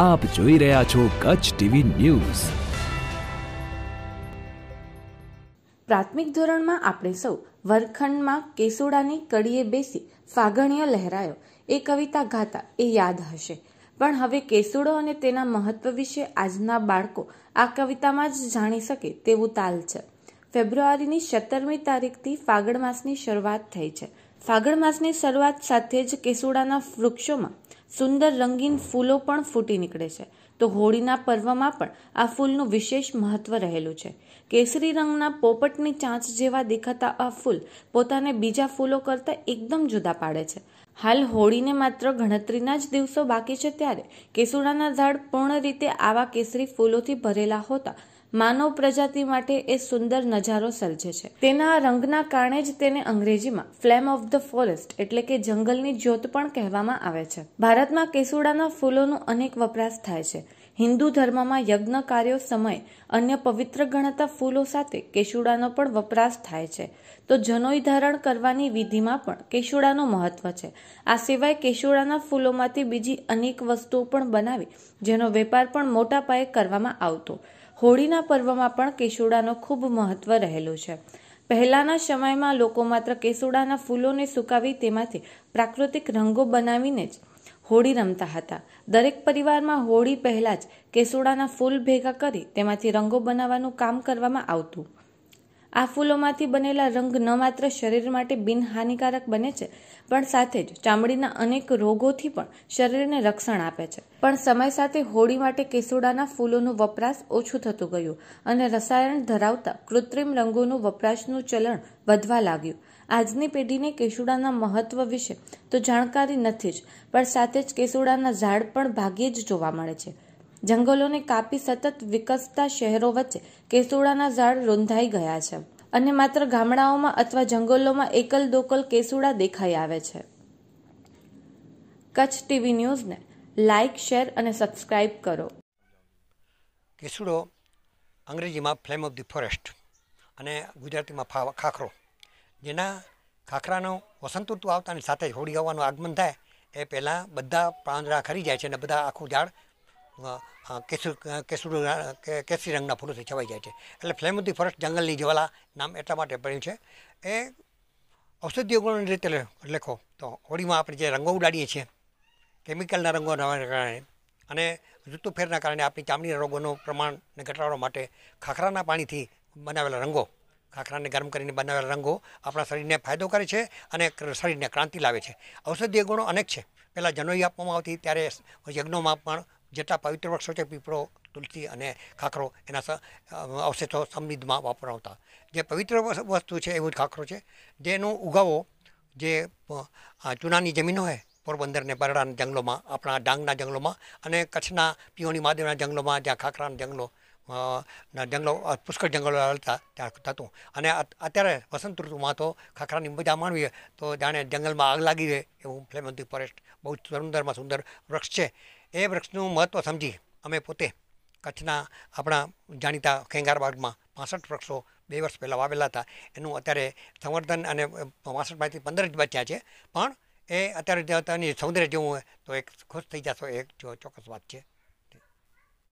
આપ જોઈ રહ્યા છો કચ્છ ટીવી ન્યૂઝ પ્રાથમિક ધોરણમાં આપણે સૌ વર્ગખંડમાં કેસોડાની કડીએ બેસી ફાગણીય લહેરાયો એ કવિતા ગાતા એ યાદ હશે પણ હવે કેસુડો અને તેના મહત્વ વિશે આજના બાળકો આ કવિતામાં જ જાણી શકે તેવું તાલ છે ફેબ્રુઆરીની સત્તરમી તારીખથી ફાગણ માસની શરૂઆત થઈ છે ફાગણ માસની શરૂઆત સાથે જ કેસુડાના વૃક્ષોમાં સુંદર રંગીન ફૂલો પણ ફૂટી નીકળે છે તો હોળીના પર્વમાં પણ આ ફૂલનું વિશેષ મહત્વ રહેલું છે કેસરી રંગના પોપટની ચાંચ જેવા દેખાતા આ ફૂલ પોતાને બીજા ફૂલો કરતાં એકદમ જુદા પાડે છે હાલ હોળીને માત્ર ગણતરીના જ દિવસો બાકી છે ત્યારે કેસુડાના ઝાડ પૂર્ણ રીતે આવા કેસરી ફૂલોથી ભરેલા હોતા માનવ પ્રજાતિ માટે એ સુંદર નજારો સર્જે છે તેના રંગના કારણે જ તેને અંગ્રેજીમાં ફ્લેમ ઓફ ધ ફોરેસ્ટ એટલે કે જંગલની જ્યોત પણ કહેવામાં આવે છે ભારતમાં કેસુડાના ફૂલોનો અનેક વપરાશ થાય છે હિન્દુ ધર્મમાં યજ્ઞ કાર્યો સમય અન્ય પવિત્ર ગણાતા ફૂલો સાથે કેશુડાનો પણ વપરાશ થાય છે તો જનોઈ ધારણ કરવાની વિધિમાં પણ કેશુડાનું મહત્વ છે આ સિવાય કેશુડાના ફૂલોમાંથી બીજી અનેક વસ્તુઓ પણ બનાવી જેનો વેપાર પણ મોટા પાયે કરવામાં આવતો હોળીના પર્વમાં પણ કેસુડાનો ખૂબ મહત્વ રહેલું છે પહેલાના સમયમાં લોકો માત્ર કેસુડાના ફૂલોને સુકાવી તેમાંથી પ્રાકૃતિક રંગો બનાવીને જ હોળી રમતા હતા દરેક પરિવારમાં હોળી પહેલાં જ કેસુડાના ફૂલ ભેગા કરી તેમાંથી રંગો બનાવવાનું કામ કરવામાં આવતું આ ફૂલોમાંથી બનેલા રંગ ન માત્ર શરીર માટે બિનહાનિકારક બને છે પણ સાથે જ ચામડીના અનેક રોગોથી પણ શરીરને રક્ષણ આપે છે પણ સમય સાથે હોળી માટે કેસુડાના ફૂલોનું વપરાશ ઓછું થતું ગયું અને રસાયણ ધરાવતા કૃત્રિમ રંગોનું વપરાશનું ચલણ વધવા લાગ્યું આજની પેઢીને કેસુડાના મહત્વ વિશે તો જાણકારી નથી જ પણ સાથે જ કેસુડાના ઝાડ પણ ભાગ્યે જ જોવા મળે છે જંગલોને કાપી સતત વિકસતા શહેરો વચ્ચે કેસુડાના ઝાડ રૂંધાઈ ગયા છે અને માત્ર ગામડાઓમાં અથવા જંગલોમાં એકલ દોકલ કેસુડા દેખાઈ આવે છે કચ્છ ટીવી ન્યૂઝને લાઇક શેર અને સબસ્ક્રાઇબ કરો કેસુડો અંગ્રેજીમાં ફ્લેમ ઓફ ધી ફોરેસ્ટ અને ગુજરાતીમાં ખાખરો જેના ખાખરાનો વસંત ઋતુ આવતાની સાથે હોળી હવાનું આગમન થાય એ પહેલાં બધા પાંદડા ખરી જાય છે અને બધા આખું ઝાડ કેસુ કેસુર કેસરી રંગના ફૂલોથી છવાઈ જાય છે એટલે ફ્લેમ ઓફ ધી ફોરેસ્ટ જંગલની જ્વાલા નામ એટલા માટે પડ્યું છે એ ઔષધીય ગુણોની રીતે લેખો તો હોળીમાં આપણે જે રંગો ઉડાડીએ છીએ કેમિકલના રંગોના કારણે અને ઋતુફેરના કારણે આપણી ચામડીના રોગોનું પ્રમાણને ઘટાડવા માટે ખાખરાના પાણીથી બનાવેલા રંગો ખાખરાને ગરમ કરીને બનાવેલા રંગો આપણા શરીરને ફાયદો કરે છે અને શરીરને ક્રાંતિ લાવે છે ઔષધીય ગુણો અનેક છે પહેલાં જનોઈ આપવામાં આવતી ત્યારે યજ્ઞોમાં પણ જેટલા પવિત્ર વૃક્ષો છે પીપળો તુલસી અને ખાખરો એના અવશેષો સમૃદ્ધમાં વાપરાવતા જે પવિત્ર વસ્તુ છે એવું જ ખાખરો છે જેનું ઉગાવો જે ચૂનાની જમીન હોય પોરબંદરને બરડાના જંગલોમાં આપણા ડાંગના જંગલોમાં અને કચ્છના પીઓની મહાદેવના જંગલોમાં જ્યાં ખાખરાના જંગલો ના જંગલો પુષ્કળ જંગલો હતા ત્યાં થતું અને અત્યારે વસંત ઋતુમાં તો ખાખરાની મજા માણવીએ તો જાણે જંગલમાં આગ લાગી રહે એવું ફ્લેમંતી ફોરેસ્ટ બહુ સુંદરમાં સુંદર વૃક્ષ છે એ વૃક્ષનું મહત્ત્વ સમજી અમે પોતે કચ્છના આપણા જાણીતા ખેંગારબાગમાં પાસઠ વૃક્ષો બે વર્ષ પહેલાં વાવેલા હતા એનું અત્યારે સંવર્ધન અને પાસઠમાંથી પંદર જ બચ્યા છે પણ એ અત્યારે સૌંદર્ય જોવું હોય તો એક ખુશ થઈ જશો એક ચોક્કસ વાત છે